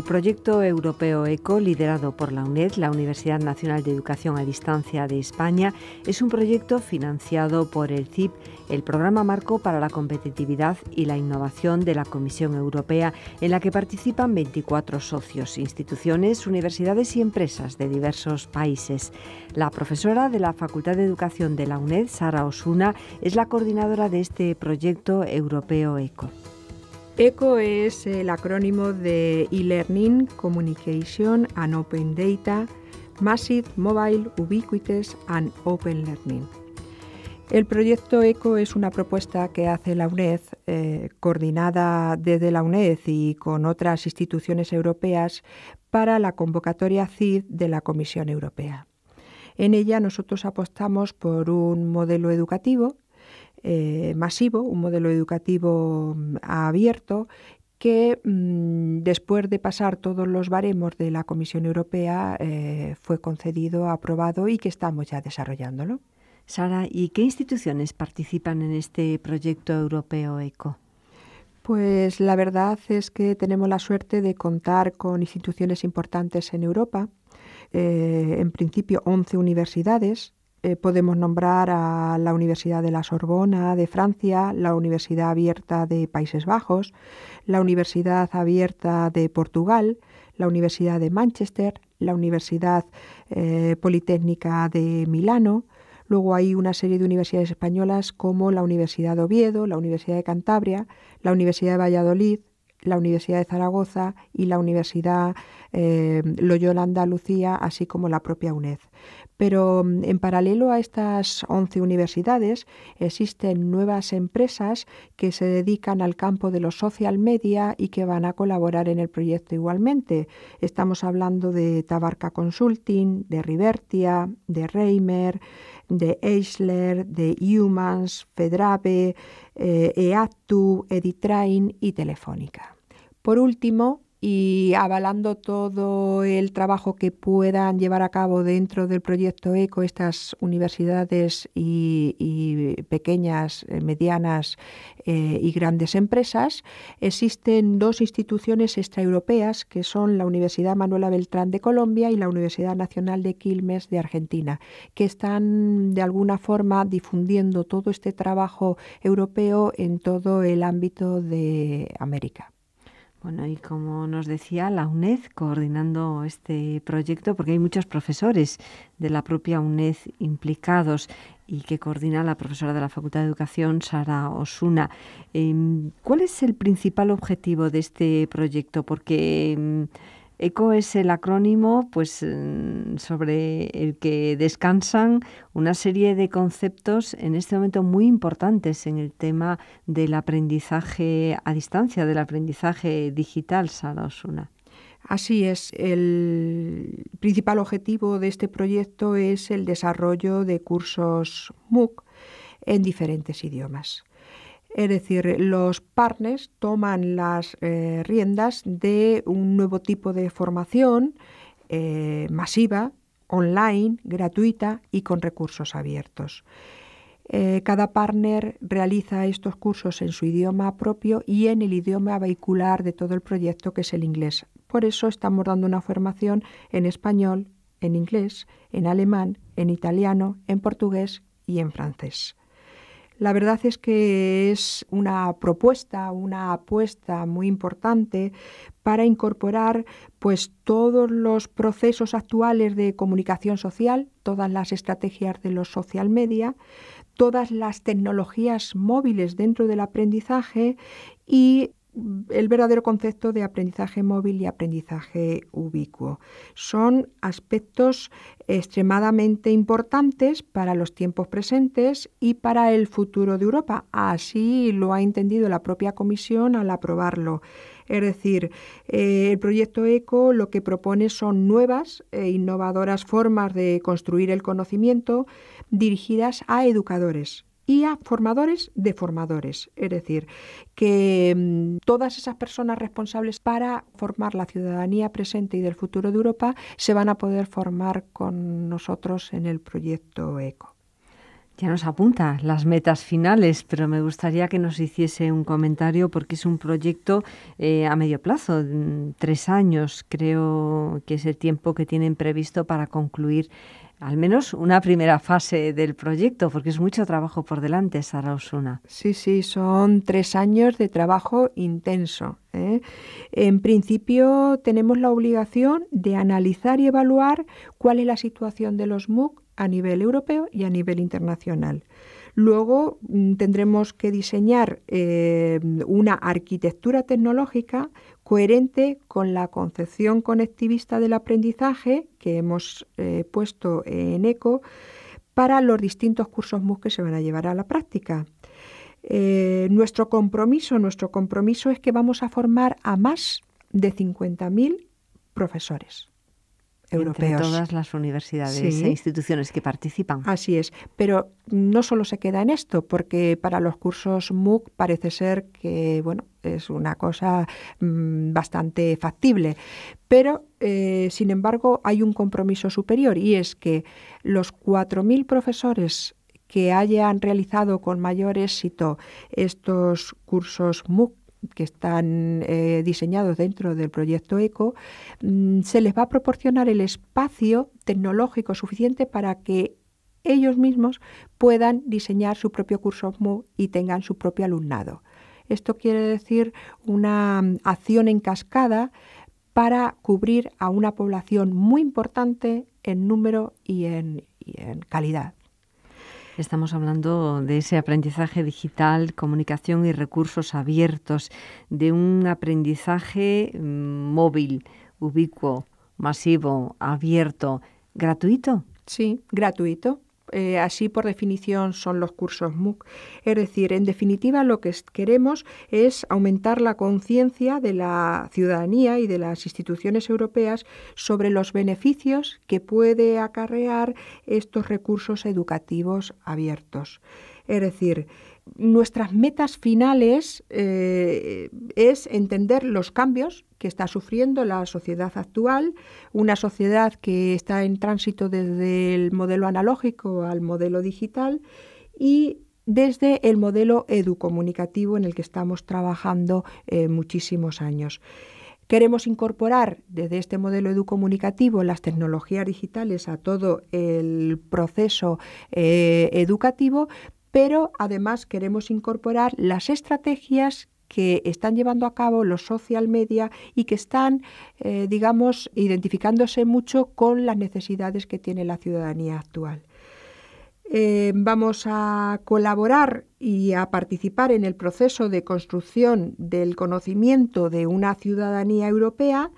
El proyecto europeo ECO, liderado por la UNED, la Universidad Nacional de Educación a Distancia de España, es un proyecto financiado por el CIP, el Programa Marco para la Competitividad y la Innovación de la Comisión Europea, en la que participan 24 socios, instituciones, universidades y empresas de diversos países. La profesora de la Facultad de Educación de la UNED, Sara Osuna, es la coordinadora de este proyecto europeo ECO. ECO es el acrónimo de E-Learning, Communication and Open Data, Massive Mobile Ubiquitous and Open Learning. El proyecto ECO es una propuesta que hace la UNED, eh, coordinada desde la UNED y con otras instituciones europeas, para la convocatoria CID de la Comisión Europea. En ella nosotros apostamos por un modelo educativo eh, masivo, un modelo educativo mm, abierto que mm, después de pasar todos los baremos de la Comisión Europea eh, fue concedido, aprobado y que estamos ya desarrollándolo. Sara, ¿y qué instituciones participan en este proyecto europeo ECO? Pues la verdad es que tenemos la suerte de contar con instituciones importantes en Europa, eh, en principio 11 universidades, eh, podemos nombrar a la Universidad de la Sorbona de Francia, la Universidad Abierta de Países Bajos, la Universidad Abierta de Portugal, la Universidad de Manchester, la Universidad eh, Politécnica de Milano. Luego hay una serie de universidades españolas como la Universidad de Oviedo, la Universidad de Cantabria, la Universidad de Valladolid, la Universidad de Zaragoza y la Universidad eh, Loyola Andalucía, así como la propia UNED. Pero mm, en paralelo a estas 11 universidades existen nuevas empresas que se dedican al campo de los social media y que van a colaborar en el proyecto igualmente. Estamos hablando de Tabarca Consulting, de Rivertia, de Reimer, de Eisler, de Humans, Fedrave, eh, EATU, Editrain y Telefónica. Por último, y avalando todo el trabajo que puedan llevar a cabo dentro del proyecto ECO estas universidades y, pequeñas, eh, medianas eh, y grandes empresas, existen dos instituciones extraeuropeas que son la Universidad Manuela Beltrán de Colombia y la Universidad Nacional de Quilmes de Argentina, que están de alguna forma difundiendo todo este trabajo europeo en todo el ámbito de América. Bueno, y como nos decía la UNED, coordinando este proyecto, porque hay muchos profesores de la propia UNED implicados y que coordina la profesora de la Facultad de Educación, Sara Osuna. Em, ¿Cuál es el principal objetivo de este proyecto? Porque em, ECO es el acrónimo pues, mm, sobre el que descansan una serie de conceptos en este momento muy importantes en el tema del aprendizaje a distancia, del aprendizaje digital, Sara Osuna. Así es, el principal objetivo de este proyecto es el desarrollo de cursos MOOC en diferentes idiomas. Es decir, los partners toman las eh, riendas de un nuevo tipo de formación eh, masiva, online, gratuita y con recursos abiertos. Eh, cada partner realiza estos cursos en su idioma propio y en el idioma vehicular de todo el proyecto, que es el inglés. Por eso estamos dando una formación en español, en inglés, en alemán, en italiano, en portugués y en francés. La verdad es que es una propuesta, una apuesta muy importante para incorporar pues todos los procesos actuales de comunicación social, todas las estrategias de los social media, todas las tecnologías móviles dentro del aprendizaje y el verdadero concepto de aprendizaje móvil y aprendizaje ubicuo. Son aspectos extremadamente importantes para los tiempos presentes y para el futuro de Europa. Así lo ha entendido la propia Comisión al aprobarlo. Es decir, eh, el proyecto ECO lo que propone son nuevas e innovadoras formas de construir el conocimiento dirigidas a educadores y formadores de formadores, es decir, que mm, todas esas personas responsables para formar la ciudadanía presente y del futuro de Europa se van a poder formar con nosotros en el proyecto ECO. Ya nos apunta las metas finales, pero me gustaría que nos hiciese un comentario porque es un proyecto eh, a medio plazo, mm, tres años creo que es el tiempo que tienen previsto para concluir al menos una primera fase del proyecto, porque es mucho trabajo por delante, Sara Osuna. Sí, sí, son tres años de trabajo intenso. ¿eh? En principio tenemos la obligación de analizar y evaluar cuál es la situación de los MOOC a nivel europeo y a nivel internacional. Luego mm, tendremos que diseñar eh, una arquitectura tecnológica coherente con la concepción conectivista del aprendizaje que hemos eh, puesto en ECO para los distintos cursos MOOC que se van a llevar a la práctica. Eh, nuestro compromiso, nuestro compromiso es que vamos a formar a más de 50.000 profesores. Entre todas las universidades e instituciones que participan. Así es, pero no solo se queda en esto, porque para los cursos MOOC parece ser que, bueno, es una cosa mm, bastante factible, pero eh, sin embargo hay un compromiso superior y es que los 4.000 profesores que hayan realizado con mayor éxito estos cursos MOOC que están eh, diseñados dentro del proyecto ECO, mm, se les va a proporcionar el espacio tecnológico suficiente para que ellos mismos puedan diseñar su propio curso MOO y tengan su propio alumnado. Esto quiere decir una mm, acción en cascada para cubrir a una población muy importante en número y en calidad. Estamos hablando de ese aprendizaje digital, comunicación y recursos abiertos, de un aprendizaje mm, móvil, ubicuo, masivo, abierto, gratuito. Sí, gratuito. Eh, así por definición son los cursos MOOC. Es decir, en definitiva lo que queremos es aumentar la conciencia de la ciudadanía y de las instituciones europeas sobre los beneficios que puede acarrear estos recursos educativos abiertos. Es decir, nuestras metas finales eh, es entender los cambios que está sufriendo la sociedad actual, una sociedad que está en tránsito desde el modelo analógico al modelo digital y desde el modelo educomunicativo en el que estamos trabajando eh, muchísimos años. Queremos incorporar desde este modelo educomunicativo las tecnologías digitales a todo el proceso eh, educativo, pero además queremos incorporar las estrategias que están llevando a cabo los social media y que están, eh, digamos, identificándose mucho con las necesidades que tiene la ciudadanía actual. Eh, vamos a colaborar y a participar en el proceso de construcción del conocimiento de una ciudadanía europea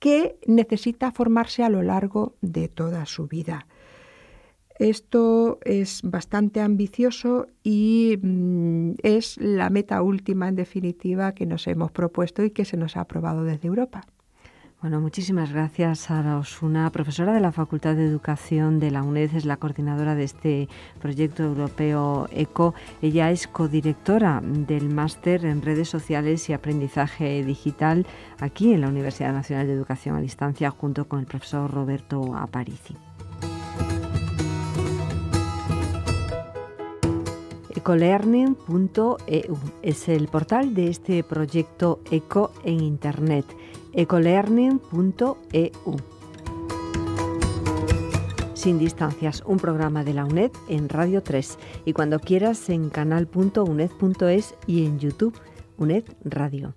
que necesita formarse a lo largo de toda su vida. Esto es bastante ambicioso y mm, es la meta última, en definitiva, que nos hemos propuesto y que se nos ha aprobado desde Europa. Bueno, muchísimas gracias, a Osuna, profesora de la Facultad de Educación de la UNED, es la coordinadora de este proyecto europeo ECO. Ella es codirectora del máster en redes sociales y aprendizaje digital aquí en la Universidad Nacional de Educación a Distancia, junto con el profesor Roberto Aparici. ecolearning.eu. Es el portal de este proyecto ECO en Internet, ecolearning.eu. Sin distancias, un programa de la UNED en Radio 3 y cuando quieras en canal.uned.es y en YouTube, UNED Radio.